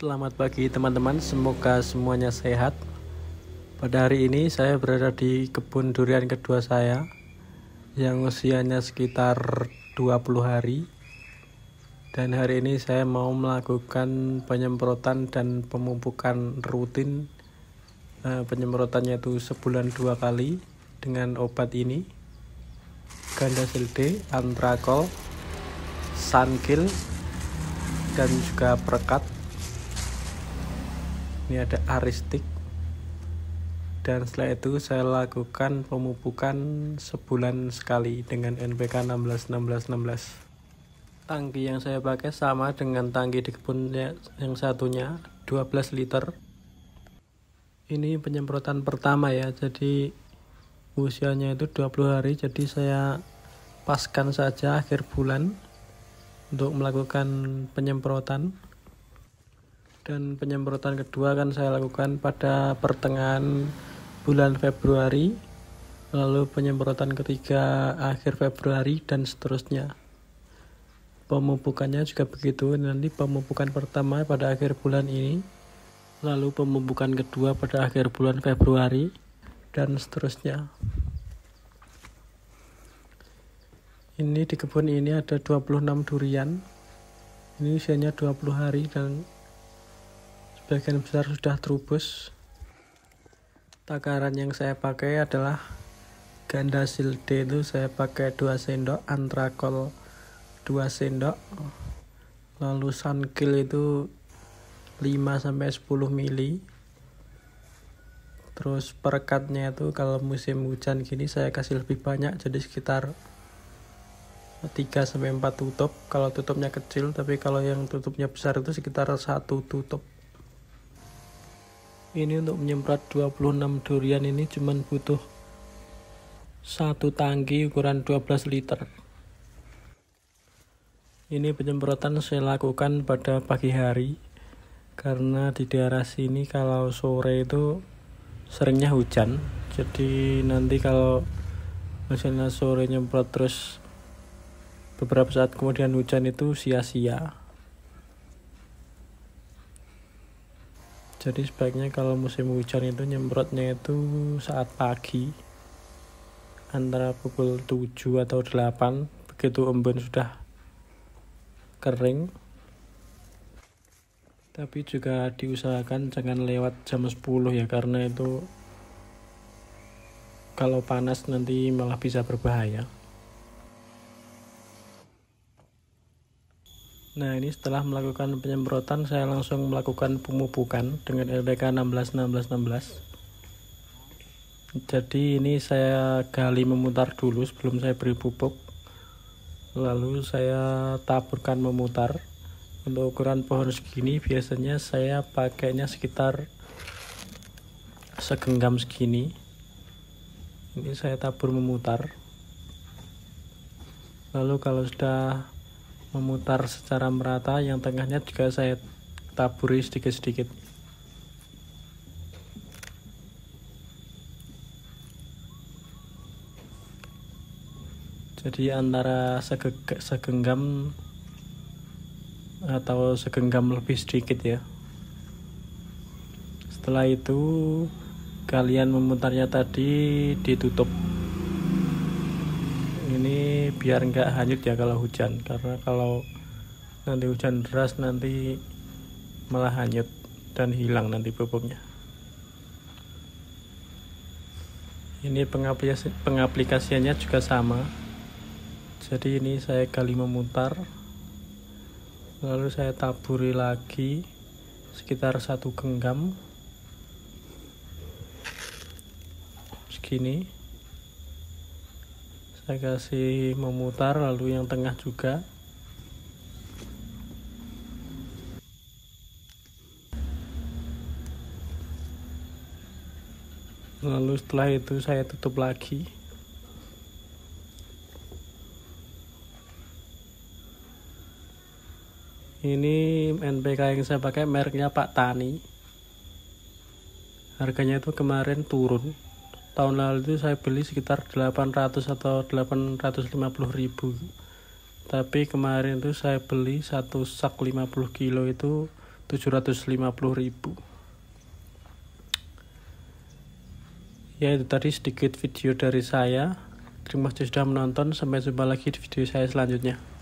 Selamat pagi teman-teman, semoga semuanya sehat. Pada hari ini saya berada di kebun durian kedua saya yang usianya sekitar 20 hari. Dan hari ini saya mau melakukan penyemprotan dan pemupukan rutin. Eh, penyemprotannya itu sebulan dua kali dengan obat ini. Ganda silde, antrakol, sankil, dan juga perekat ini ada aristik dan setelah itu saya lakukan pemupukan sebulan sekali dengan NPK 16 16 16 tangki yang saya pakai sama dengan tangki di kebun ya, yang satunya 12 liter ini penyemprotan pertama ya jadi usianya itu 20 hari jadi saya paskan saja akhir bulan untuk melakukan penyemprotan dan penyemprotan kedua akan saya lakukan pada pertengahan bulan Februari lalu penyemprotan ketiga akhir Februari dan seterusnya pemupukannya juga begitu nanti pemupukan pertama pada akhir bulan ini lalu pemupukan kedua pada akhir bulan Februari dan seterusnya ini di kebun ini ada 26 durian ini usianya 20 hari dan sebagian besar sudah terubus takaran yang saya pakai adalah ganda silde itu saya pakai 2 sendok antrakol 2 sendok lalu sunkill itu 5 sampai 10 mili terus perekatnya itu kalau musim hujan gini saya kasih lebih banyak jadi sekitar 3 sampai 4 tutup kalau tutupnya kecil tapi kalau yang tutupnya besar itu sekitar satu tutup ini untuk menyemprot 26 durian ini cuman butuh satu tangki ukuran 12 liter ini penyemprotan saya lakukan pada pagi hari karena di daerah sini kalau sore itu seringnya hujan jadi nanti kalau misalnya sore nyemprot terus beberapa saat kemudian hujan itu sia-sia jadi sebaiknya kalau musim hujan itu nyemprotnya itu saat pagi antara pukul 7 atau 8 begitu embun sudah kering tapi juga diusahakan jangan lewat jam 10 ya karena itu kalau panas nanti malah bisa berbahaya Nah ini setelah melakukan penyemprotan saya langsung melakukan pemupukan dengan LDK 16 16 16 jadi ini saya gali memutar dulu sebelum saya beri pupuk lalu saya taburkan memutar untuk ukuran pohon segini biasanya saya pakainya sekitar segenggam segini ini saya tabur memutar lalu kalau sudah memutar secara merata yang tengahnya juga saya taburi sedikit-sedikit jadi antara segenggam atau segenggam lebih sedikit ya setelah itu kalian memutarnya tadi ditutup ini biar nggak hanyut ya kalau hujan karena kalau nanti hujan deras nanti malah hanyut dan hilang nanti pupuknya. ini pengaplikasi pengaplikasiannya juga sama jadi ini saya kali memutar lalu saya taburi lagi sekitar satu genggam segini saya kasih memutar lalu yang tengah juga lalu setelah itu saya tutup lagi ini NPK yang saya pakai mereknya Pak Tani harganya itu kemarin turun tahun lalu itu saya beli sekitar 800 atau 850 ribu tapi kemarin itu saya beli satu sak 50 kilo itu 750 ribu ya itu tadi sedikit video dari saya terima kasih sudah menonton sampai jumpa lagi di video saya selanjutnya